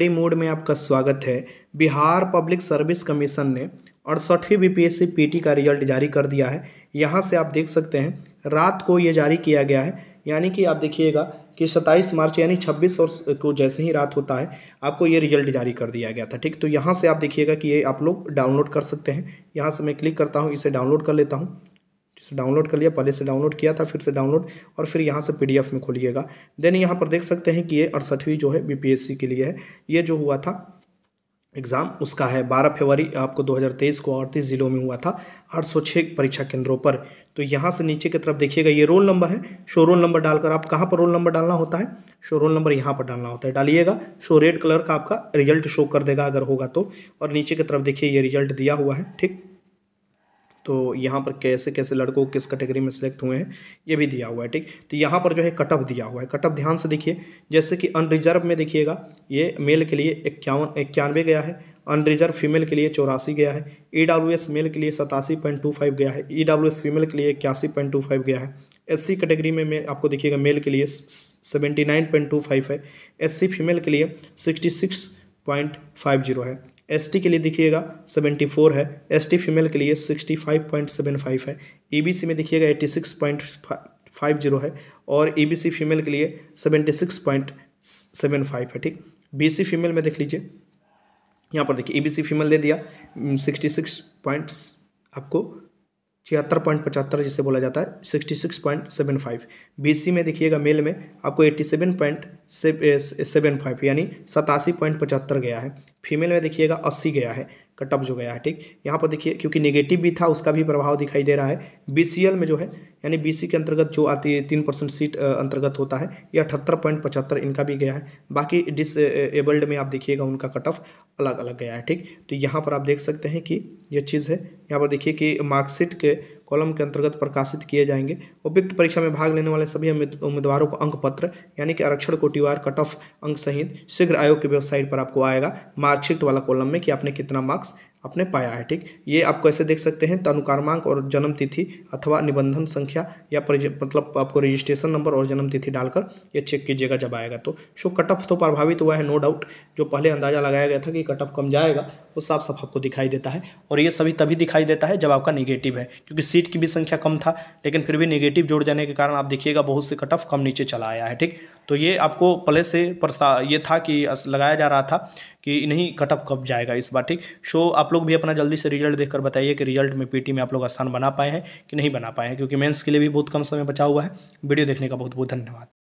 मेरी मोड में आपका स्वागत है बिहार पब्लिक सर्विस कमीशन ने अड़सठवीं बी पी पीटी का रिजल्ट जारी कर दिया है यहाँ से आप देख सकते हैं रात को ये जारी किया गया है यानी कि आप देखिएगा कि 27 मार्च यानी 26 और को जैसे ही रात होता है आपको ये रिजल्ट जारी कर दिया गया था ठीक तो यहाँ से आप देखिएगा कि ये आप लोग डाउनलोड कर सकते हैं यहाँ से मैं क्लिक करता हूँ इसे डाउनलोड कर लेता हूँ जिसे डाउनलोड कर लिया पहले से डाउनलोड किया था फिर से डाउनलोड और फिर यहाँ से पीडीएफ में खोलिएगा देन यहाँ पर देख सकते हैं कि ये अड़सठवीं जो है बीपीएससी के लिए है ये जो हुआ था एग्ज़ाम उसका है 12 फरवरी आपको 2023 को अड़तीस ज़िलों में हुआ था 806 परीक्षा केंद्रों पर तो यहाँ से नीचे की तरफ देखिएगा ये रोल नंबर है शो रोल नंबर डालकर आप कहाँ पर रोल नंबर डालना होता है शो रोल नंबर यहाँ पर डालना होता है डालिएगा शो रेड कलर का आपका रिजल्ट शो कर देगा अगर होगा तो और नीचे की तरफ देखिए ये रिजल्ट दिया हुआ है ठीक तो यहाँ पर कैसे कैसे लड़कों किस कैटेगरी में सिलेक्ट हुए हैं ये भी दिया हुआ है ठीक तो यहाँ पर जो है कटअप दिया हुआ है कटअप ध्यान से देखिए जैसे कि अनरिजर्व में देखिएगा ये मेल के लिए इक्यावन इक्यानवे गया है अनरिजर्व फीमेल के लिए चौरासी गया है ई डब्ल्यू एस मेल के लिए सतासी पॉइंट टू फाइव गया है ई डब्ल्यू एस फीमेल के लिए इक्यासी पॉइंट टू फाइव गया है एस सी कैटेगरी में मैं आपको देखिएगा मेल के लिए seventy nine point two five है एस सी फीमेल के लिए sixty six point five zero है एसटी के लिए देखिएगा 74 है एसटी फीमेल के लिए 65.75 है ईबीसी में देखिएगा 86.50 है और ईबीसी फीमेल के लिए 76.75 है ठीक बीसी फीमेल में देख लीजिए यहाँ पर देखिए ईबीसी फीमेल दे दिया 66 हम्म, पॉइंट आपको छिहत्तर पॉइंट पचहत्तर जिसे बोला जाता है sixty six point seven five B C में देखिएगा मेल में आपको eighty seven point seven five यानी सतासी पॉइंट पचहत्तर गया है फीमेल में देखिएगा अस्सी गया है कटअप जो गया है ठीक यहाँ पर देखिए क्योंकि नेगेटिव भी था उसका भी प्रभाव दिखाई दे रहा है बी में जो है यानी बी के अंतर्गत जो आती है तीन परसेंट सीट अंतर्गत होता है ये अठहत्तर पॉइंट पचहत्तर इनका भी गया है बाकी डिसएबल्ड में आप देखिएगा उनका कट ऑफ अलग अलग गया है ठीक तो यहाँ पर आप देख सकते हैं कि यह चीज़ है यहाँ पर देखिए कि मार्कशीट के कॉलम के अंतर्गत प्रकाशित किए जाएंगे उपयुक्त परीक्षा में भाग लेने वाले सभी उम्मीदवारों को अंक पत्र यानी कि आरक्षण कोटिवार कट ऑफ अंक सहित शीघ्र आयोग की वेबसाइट पर आपको आएगा मार्कशीट वाला कॉलम में कि आपने कितना मार्क्स आपने पाया है ठीक ये आप कैसे देख सकते हैं तनुकार्मांक और जन्म तिथि अथवा निबंधन संख्या या मतलब आपको रजिस्ट्रेशन नंबर और जन्म तिथि डालकर ये चेक कीजिएगा जब आएगा तो शो कट ऑफ तो प्रभावित हुआ है नो डाउट जो पहले अंदाजा लगाया गया था कि कट ऑफ कम जाएगा वो साफ साफ आपको दिखाई देता है और ये सभी तभी दिखाई देता है जब आपका निगेटिव है क्योंकि सीट की भी संख्या कम था लेकिन फिर भी निगेटिव जोड़ जाने के कारण आप देखिएगा बहुत से कट ऑफ कम नीचे चला आया है ठीक तो ये आपको पहले से ये था कि लगाया जा रहा था कि नहीं कट ऑफ कब जाएगा इस बार ठीक सो आप लोग भी अपना जल्दी से रिजल्ट देखकर बताइए कि रिजल्ट में पीटी में आप लोग स्थान बना पाए हैं कि नहीं बना पाए हैं क्योंकि मेंस के लिए भी बहुत कम समय बचा हुआ है वीडियो देखने का बहुत बहुत धन्यवाद